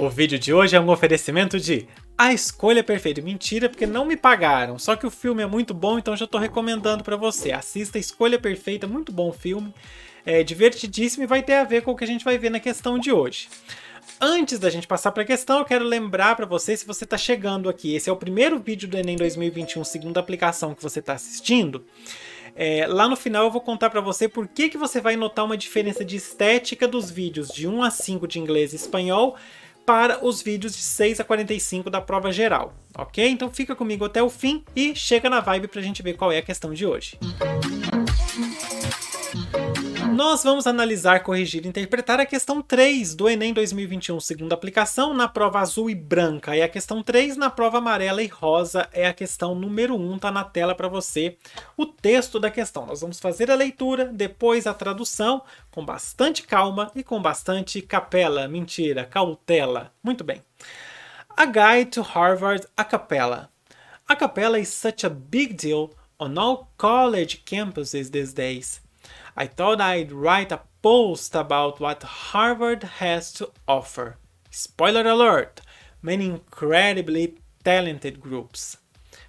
O vídeo de hoje é um oferecimento de A Escolha Perfeita. Mentira, porque não me pagaram. Só que o filme é muito bom, então já estou recomendando para você. Assista A Escolha Perfeita, muito bom filme. É divertidíssimo e vai ter a ver com o que a gente vai ver na questão de hoje. Antes da gente passar para a questão, eu quero lembrar para você, se você está chegando aqui, esse é o primeiro vídeo do Enem 2021, segunda aplicação que você está assistindo, é, lá no final eu vou contar para você por que, que você vai notar uma diferença de estética dos vídeos de 1 a 5 de inglês e espanhol para os vídeos de 6 a 45 da prova geral, ok? Então fica comigo até o fim e chega na vibe para a gente ver qual é a questão de hoje. Música nós vamos analisar, corrigir e interpretar a questão 3 do Enem 2021, segunda aplicação, na prova azul e branca. E a questão 3, na prova amarela e rosa é a questão número 1, tá na tela para você o texto da questão. Nós vamos fazer a leitura, depois a tradução, com bastante calma e com bastante capela, mentira, cautela. Muito bem. A Guide to Harvard a Capella. A capella is such a big deal on all college campuses these days. I thought I'd write a post about what Harvard has to offer. Spoiler alert! Many incredibly talented groups.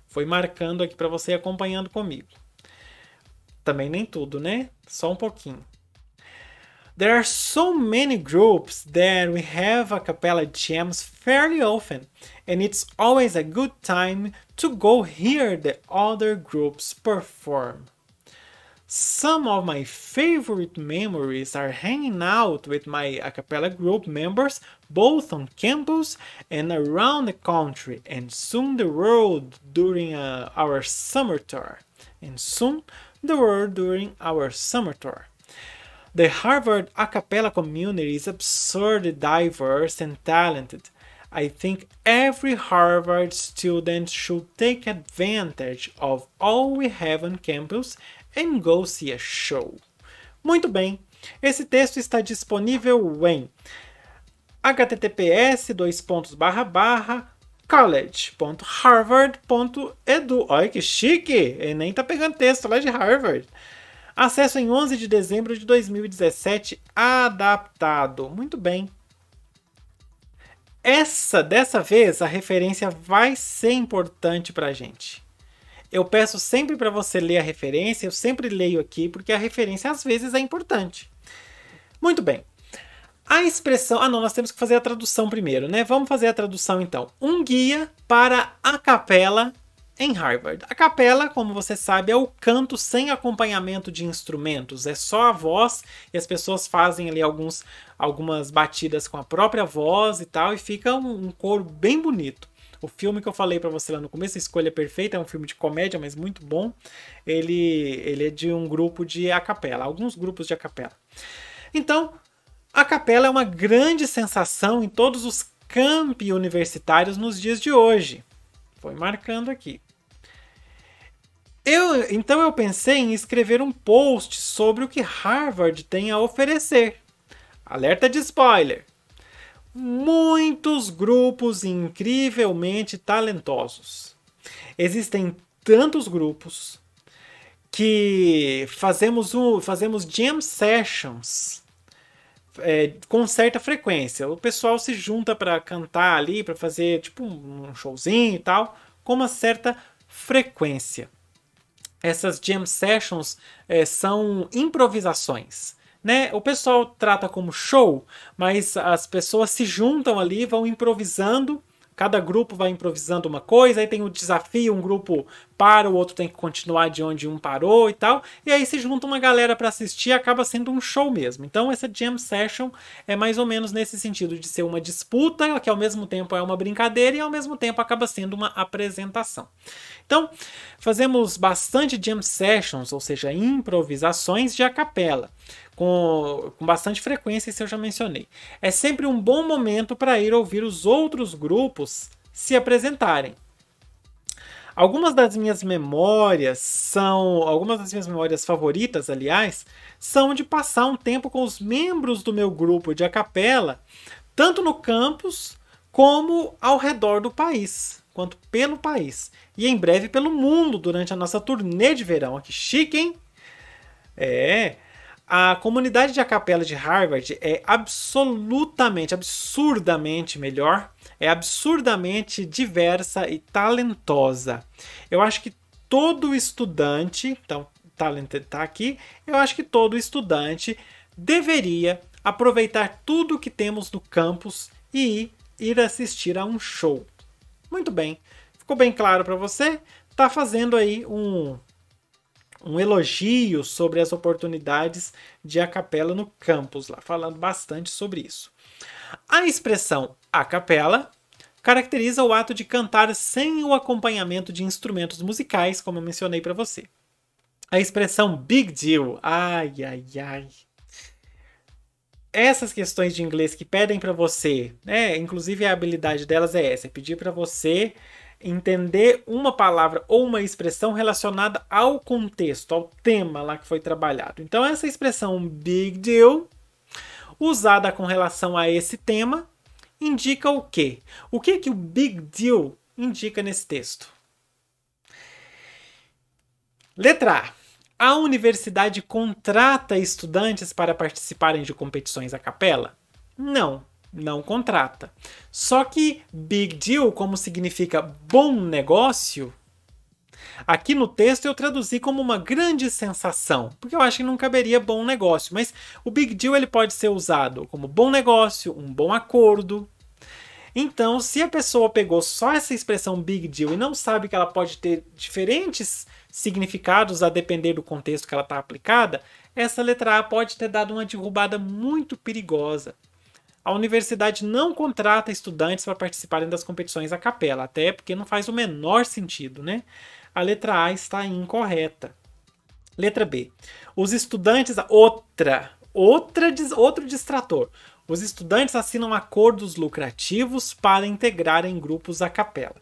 Foi marcando aqui para você acompanhando comigo. Também nem tudo, né? Só um pouquinho. There are so many groups that we have a cappella jams fairly often, and it's always a good time to go hear the other groups perform. Some of my favorite memories are hanging out with my a cappella group members both on campus and around the country and soon the world during uh, our summer tour. And soon the world during our summer tour. The Harvard a cappella community is absurdly diverse and talented. I think every Harvard student should take advantage of all we have on campus and go see a é show. Muito bem, esse texto está disponível em https dois pontos barra barra college.harvard.edu. Olha que chique! Enem tá pegando texto lá de Harvard. Acesso em 11 de dezembro de 2017, adaptado. Muito bem. Essa, dessa vez, a referência vai ser importante para a gente. Eu peço sempre para você ler a referência, eu sempre leio aqui, porque a referência às vezes é importante. Muito bem. A expressão. Ah, não, nós temos que fazer a tradução primeiro, né? Vamos fazer a tradução então. Um guia para a capela em Harvard. A capela, como você sabe, é o canto sem acompanhamento de instrumentos, é só a voz e as pessoas fazem ali alguns, algumas batidas com a própria voz e tal, e fica um, um coro bem bonito. O filme que eu falei para você lá no começo, Escolha Perfeita, é um filme de comédia, mas muito bom. Ele, ele é de um grupo de acapela, alguns grupos de acapela. Então, a capela é uma grande sensação em todos os campi universitários nos dias de hoje. Foi marcando aqui. Eu, então eu pensei em escrever um post sobre o que Harvard tem a oferecer. Alerta de spoiler! muitos grupos incrivelmente talentosos. Existem tantos grupos que fazemos, um, fazemos jam sessions é, com certa frequência. O pessoal se junta para cantar ali, para fazer tipo um showzinho e tal, com uma certa frequência. Essas jam sessions é, são improvisações né? O pessoal trata como show, mas as pessoas se juntam ali, vão improvisando. Cada grupo vai improvisando uma coisa, aí tem o desafio, um grupo para, o outro tem que continuar de onde um parou e tal. E aí se junta uma galera para assistir, acaba sendo um show mesmo. Então essa jam session é mais ou menos nesse sentido de ser uma disputa, que ao mesmo tempo é uma brincadeira e ao mesmo tempo acaba sendo uma apresentação. Então, fazemos bastante jam sessions, ou seja, improvisações de a capela com, com bastante frequência, isso eu já mencionei. É sempre um bom momento para ir ouvir os outros grupos se apresentarem. Algumas das minhas memórias são, algumas das minhas memórias favoritas, aliás, são de passar um tempo com os membros do meu grupo de acapela, tanto no campus como ao redor do país, quanto pelo país e em breve pelo mundo durante a nossa turnê de verão. Que chique, hein? É, a comunidade de acapela de Harvard é absolutamente, absurdamente melhor, é absurdamente diversa e talentosa. Eu acho que todo estudante, então, talento está aqui, eu acho que todo estudante deveria aproveitar tudo que temos do campus e ir assistir a um show. Muito bem, ficou bem claro para você? Está fazendo aí um um elogio sobre as oportunidades de a capela no campus, lá falando bastante sobre isso. A expressão a capela caracteriza o ato de cantar sem o acompanhamento de instrumentos musicais, como eu mencionei para você. A expressão big deal, ai ai ai. Essas questões de inglês que pedem para você, né, inclusive a habilidade delas é essa, é pedir para você entender uma palavra ou uma expressão relacionada ao contexto, ao tema lá que foi trabalhado. Então, essa expressão big deal, usada com relação a esse tema, indica o quê? O que, que o big deal indica nesse texto? Letra A. A universidade contrata estudantes para participarem de competições a capela? Não, não contrata. Só que big deal, como significa bom negócio, aqui no texto eu traduzi como uma grande sensação, porque eu acho que não caberia bom negócio, mas o big deal ele pode ser usado como bom negócio, um bom acordo. Então, se a pessoa pegou só essa expressão big deal e não sabe que ela pode ter diferentes significados a depender do contexto que ela está aplicada, essa letra A pode ter dado uma derrubada muito perigosa a universidade não contrata estudantes para participarem das competições a capela, até porque não faz o menor sentido, né? A letra A está incorreta. Letra B. Os estudantes. Outra. outra outro distrator. Os estudantes assinam acordos lucrativos para integrar em grupos a capela.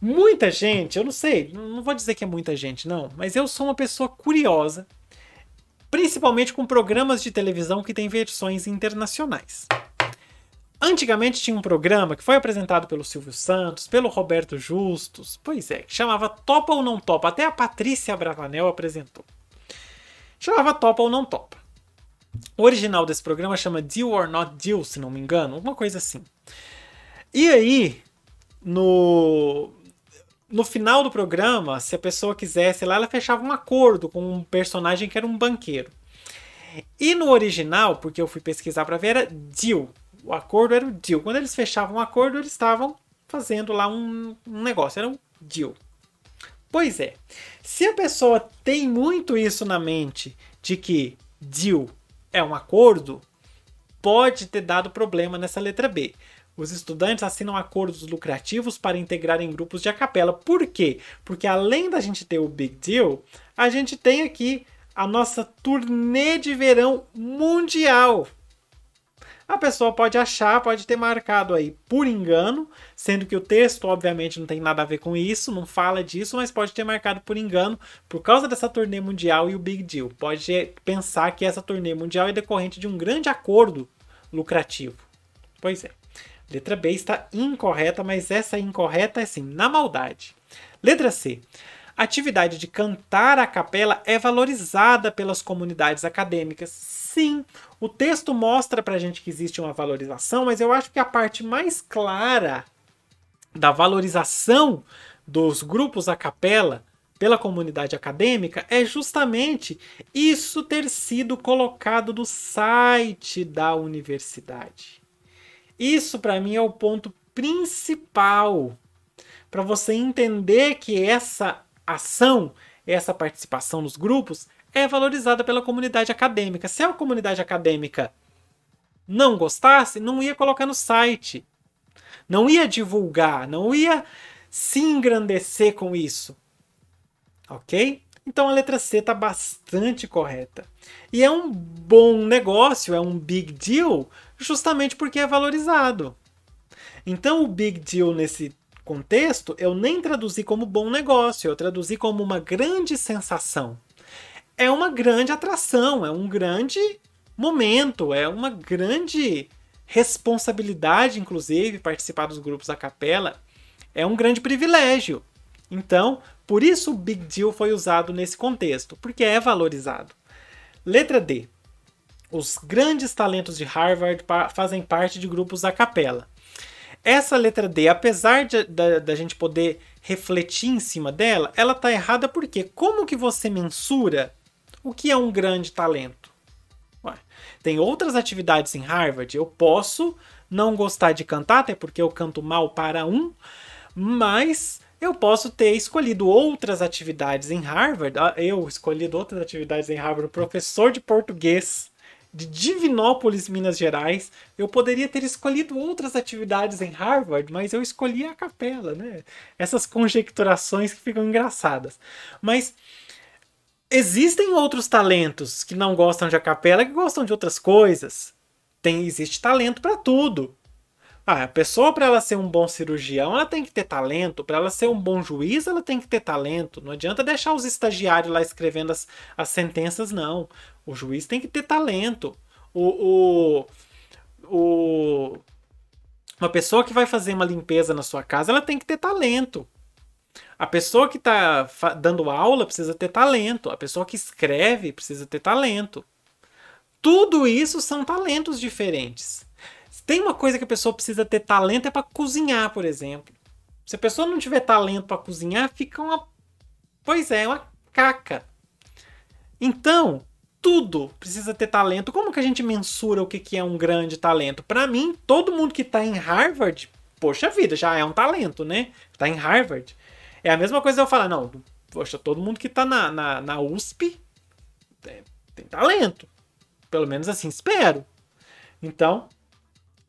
Muita gente, eu não sei, não vou dizer que é muita gente, não, mas eu sou uma pessoa curiosa principalmente com programas de televisão que têm versões internacionais. Antigamente tinha um programa que foi apresentado pelo Silvio Santos, pelo Roberto Justus, pois é, que chamava Topa ou Não Topa, até a Patrícia Bravanel apresentou. Chamava Topa ou Não Topa. O original desse programa chama Deal or Not Deal, se não me engano, alguma coisa assim. E aí, no, no final do programa, se a pessoa quisesse lá, ela fechava um acordo com um personagem que era um banqueiro. E no original, porque eu fui pesquisar para ver, era deal. O acordo era o deal. Quando eles fechavam um acordo, eles estavam fazendo lá um, um negócio, era um deal. Pois é, se a pessoa tem muito isso na mente de que deal é um acordo, pode ter dado problema nessa letra B. Os estudantes assinam acordos lucrativos para integrarem grupos de acapela. Por quê? Porque além da gente ter o Big Deal, a gente tem aqui a nossa turnê de verão mundial. A pessoa pode achar, pode ter marcado aí por engano, sendo que o texto obviamente não tem nada a ver com isso, não fala disso, mas pode ter marcado por engano por causa dessa turnê mundial e o Big Deal. Pode pensar que essa turnê mundial é decorrente de um grande acordo lucrativo. Pois é. Letra B está incorreta, mas essa incorreta é sim, na maldade. Letra C. A atividade de cantar a capela é valorizada pelas comunidades acadêmicas. Sim, o texto mostra para a gente que existe uma valorização, mas eu acho que a parte mais clara da valorização dos grupos a capela pela comunidade acadêmica é justamente isso ter sido colocado no site da universidade. Isso para mim é o ponto principal para você entender que essa ação, essa participação nos grupos é valorizada pela comunidade acadêmica. Se a comunidade acadêmica não gostasse, não ia colocar no site, não ia divulgar, não ia se engrandecer com isso. Ok? Então a letra C está bastante correta. E é um bom negócio, é um big deal justamente porque é valorizado. Então o big deal nesse contexto eu nem traduzi como bom negócio, eu traduzi como uma grande sensação. É uma grande atração, é um grande momento, é uma grande responsabilidade, inclusive, participar dos grupos da capela. É um grande privilégio. Então, por isso o big deal foi usado nesse contexto, porque é valorizado. Letra D. Os grandes talentos de Harvard pa fazem parte de grupos a capela. Essa letra D, apesar da gente poder refletir em cima dela, ela tá errada porque como que você mensura o que é um grande talento? Ué, tem outras atividades em Harvard, eu posso não gostar de cantar, até porque eu canto mal para um, mas eu posso ter escolhido outras atividades em Harvard, ah, eu escolhido outras atividades em Harvard, o professor de português de Divinópolis, Minas Gerais. Eu poderia ter escolhido outras atividades em Harvard, mas eu escolhi a capela, né? Essas conjecturações que ficam engraçadas. Mas existem outros talentos que não gostam de a capela, que gostam de outras coisas. Tem existe talento para tudo. Ah, a pessoa para ela ser um bom cirurgião, ela tem que ter talento. Para ela ser um bom juiz, ela tem que ter talento. Não adianta deixar os estagiários lá escrevendo as, as sentenças, não. O juiz tem que ter talento. O, o, o, uma pessoa que vai fazer uma limpeza na sua casa, ela tem que ter talento. A pessoa que está dando aula precisa ter talento. A pessoa que escreve precisa ter talento. Tudo isso são talentos diferentes tem uma coisa que a pessoa precisa ter talento é para cozinhar, por exemplo. Se a pessoa não tiver talento para cozinhar, fica uma. Pois é, uma caca. Então, tudo precisa ter talento. Como que a gente mensura o que, que é um grande talento? Para mim, todo mundo que está em Harvard, poxa vida, já é um talento, né? Está em Harvard. É a mesma coisa eu falar, não, poxa, todo mundo que está na, na, na USP é, tem talento. Pelo menos assim espero. Então,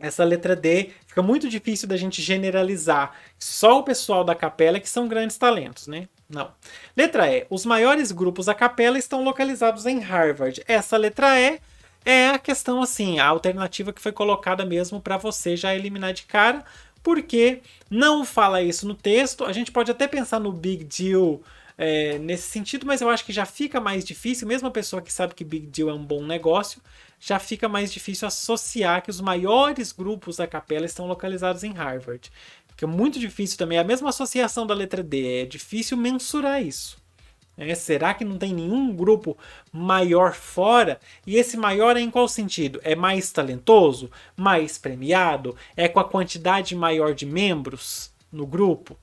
essa letra D fica muito difícil da gente generalizar. Só o pessoal da capela que são grandes talentos, né? Não. Letra E. Os maiores grupos da capela estão localizados em Harvard. Essa letra E é a questão assim, a alternativa que foi colocada mesmo para você já eliminar de cara, porque não fala isso no texto. A gente pode até pensar no big deal é, nesse sentido, mas eu acho que já fica mais difícil, mesmo a pessoa que sabe que big deal é um bom negócio, já fica mais difícil associar que os maiores grupos da capela estão localizados em Harvard. Fica muito difícil também, é a mesma associação da letra D, é difícil mensurar isso. É, será que não tem nenhum grupo maior fora? E esse maior é em qual sentido? É mais talentoso? Mais premiado? É com a quantidade maior de membros no grupo?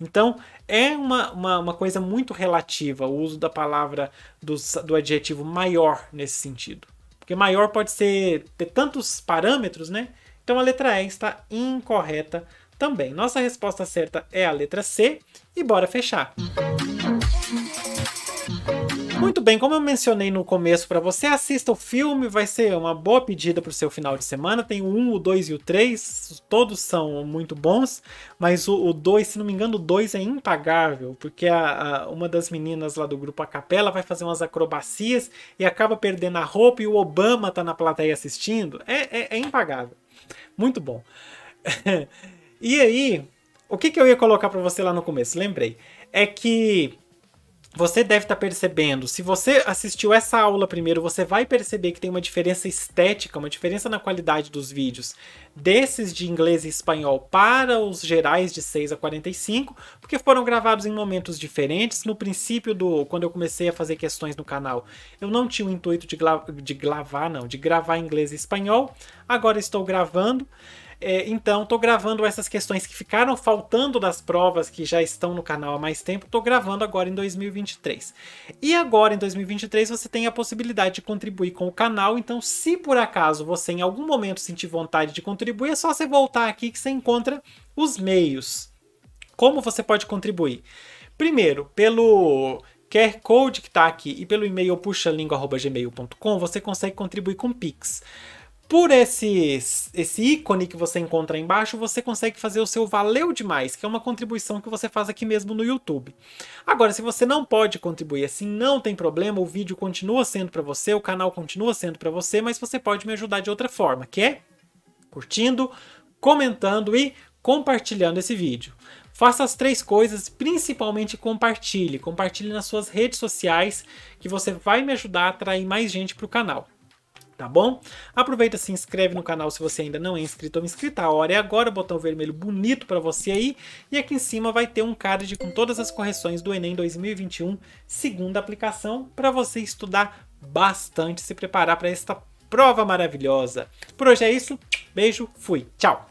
Então, é uma, uma, uma coisa muito relativa o uso da palavra do, do adjetivo maior nesse sentido. Porque maior pode ser ter tantos parâmetros, né? Então a letra E está incorreta também. Nossa resposta certa é a letra C e bora fechar. Uhum. Muito bem, como eu mencionei no começo para você, assista o filme, vai ser uma boa pedida para o seu final de semana. Tem o 1, o 2 e o 3, todos são muito bons, mas o, o 2, se não me engano, o 2 é impagável, porque a, a, uma das meninas lá do grupo A Capela vai fazer umas acrobacias e acaba perdendo a roupa e o Obama tá na plateia assistindo. É, é, é impagável. Muito bom. e aí, o que, que eu ia colocar para você lá no começo? Lembrei. É que você deve estar tá percebendo, se você assistiu essa aula primeiro, você vai perceber que tem uma diferença estética, uma diferença na qualidade dos vídeos desses de inglês e espanhol para os gerais de 6 a 45, porque foram gravados em momentos diferentes. No princípio do quando eu comecei a fazer questões no canal, eu não tinha o intuito de, de gravar, não, de gravar inglês e espanhol. Agora estou gravando. É, então, estou gravando essas questões que ficaram faltando das provas que já estão no canal há mais tempo, estou gravando agora em 2023. E agora, em 2023, você tem a possibilidade de contribuir com o canal, então se por acaso você em algum momento sentir vontade de contribuir, é só você voltar aqui que você encontra os meios. Como você pode contribuir? Primeiro, pelo QR Code que está aqui e pelo e-mail puxalingo.gmail.com, você consegue contribuir com Pix. Por esse, esse ícone que você encontra embaixo, você consegue fazer o seu Valeu Demais, que é uma contribuição que você faz aqui mesmo no YouTube. Agora, se você não pode contribuir assim, não tem problema, o vídeo continua sendo para você, o canal continua sendo para você, mas você pode me ajudar de outra forma, que é curtindo, comentando e compartilhando esse vídeo. Faça as três coisas, principalmente compartilhe. Compartilhe nas suas redes sociais, que você vai me ajudar a atrair mais gente para o canal tá bom? Aproveita, se inscreve no canal se você ainda não é inscrito ou inscrita. A hora é agora, botão vermelho bonito para você aí. E aqui em cima vai ter um card com todas as correções do Enem 2021, segunda aplicação, para você estudar bastante, se preparar para esta prova maravilhosa. Por hoje é isso. Beijo, fui, tchau!